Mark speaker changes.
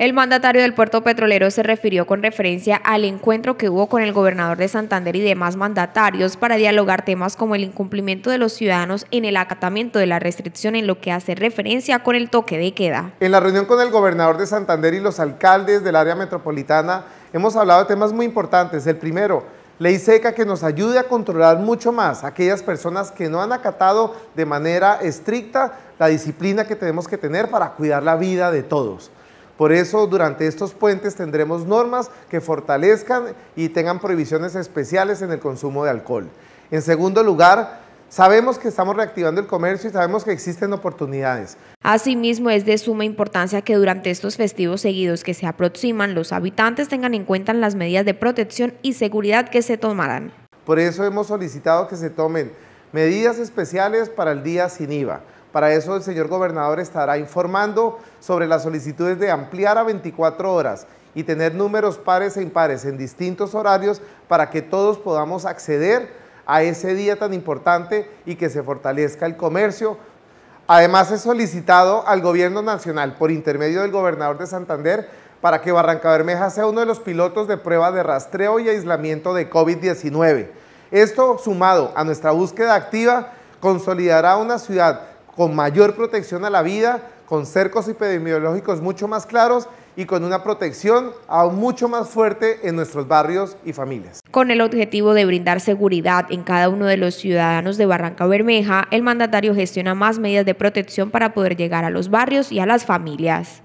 Speaker 1: El mandatario del puerto petrolero se refirió con referencia al encuentro que hubo con el gobernador de Santander y demás mandatarios para dialogar temas como el incumplimiento de los ciudadanos en el acatamiento de la restricción en lo que hace referencia con el toque de queda.
Speaker 2: En la reunión con el gobernador de Santander y los alcaldes del área metropolitana hemos hablado de temas muy importantes. El primero, ley seca que nos ayude a controlar mucho más a aquellas personas que no han acatado de manera estricta la disciplina que tenemos que tener para cuidar la vida de todos. Por eso durante estos puentes tendremos normas que fortalezcan y tengan prohibiciones especiales en el consumo de alcohol. En segundo lugar, Sabemos que estamos reactivando el comercio y sabemos que existen oportunidades.
Speaker 1: Asimismo, es de suma importancia que durante estos festivos seguidos que se aproximan, los habitantes tengan en cuenta las medidas de protección y seguridad
Speaker 2: que se tomarán. Por eso hemos solicitado que se tomen medidas especiales para el día sin IVA para eso el señor gobernador estará informando sobre las solicitudes de ampliar a 24 horas y tener números pares e impares en distintos horarios para que todos podamos acceder a ese día tan importante y que se fortalezca el comercio. Además, he solicitado al Gobierno Nacional, por intermedio del gobernador de Santander, para que Barranca Bermeja sea uno de los pilotos de prueba de rastreo y aislamiento de COVID-19. Esto, sumado a nuestra búsqueda activa, consolidará una ciudad con mayor protección a la vida, con cercos epidemiológicos mucho más claros y con una protección aún mucho más fuerte en nuestros barrios y familias.
Speaker 1: Con el objetivo de brindar seguridad en cada uno de los ciudadanos de Barranca Bermeja, el mandatario gestiona más medidas de protección para poder llegar a los barrios y a las familias.